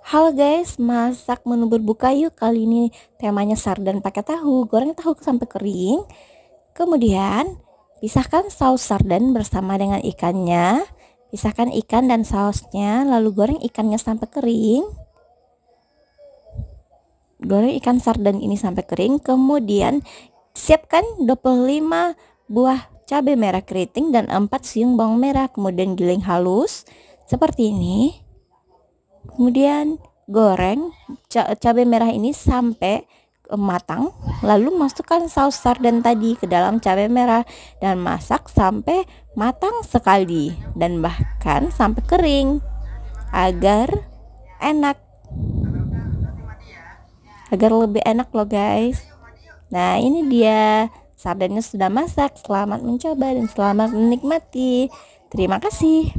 Halo guys, masak menu berbuka yuk. Kali ini temanya sarden pakai tahu. Goreng tahu sampai kering. Kemudian pisahkan saus sarden bersama dengan ikannya. Pisahkan ikan dan sausnya, lalu goreng ikannya sampai kering. Goreng ikan sarden ini sampai kering. Kemudian siapkan 25 buah cabai merah keriting dan 4 siung bawang merah. Kemudian giling halus seperti ini kemudian goreng cabai merah ini sampai e, matang lalu masukkan saus sarden tadi ke dalam cabai merah dan masak sampai matang sekali dan bahkan sampai kering agar enak agar lebih enak loh guys nah ini dia sardennya sudah masak selamat mencoba dan selamat menikmati terima kasih